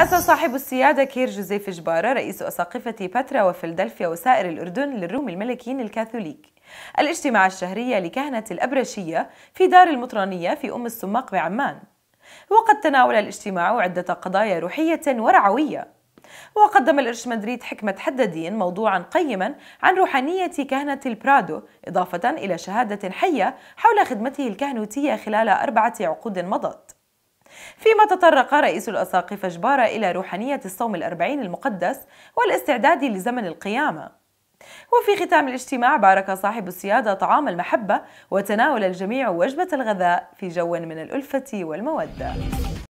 أسس صاحب السيادة كير جوزيف جبارة رئيس أساقفة باترا وفيلدلفيا وسائر الأردن للروم الملكيين الكاثوليك الاجتماع الشهري لكهنة الأبرشية في دار المطرانية في أم السماق بعمان وقد تناول الاجتماع عدة قضايا روحية ورعوية وقدم الإرش مدريد حكمة حدادين موضوعا قيما عن روحانية كهنة البرادو إضافة إلى شهادة حية حول خدمته الكهنوتية خلال أربعة عقود مضت فيما تطرق رئيس الأساقفة جبارة إلى روحانية الصوم الأربعين المقدس والاستعداد لزمن القيامة وفي ختام الاجتماع بارك صاحب السيادة طعام المحبة وتناول الجميع وجبة الغذاء في جو من الألفة والمودة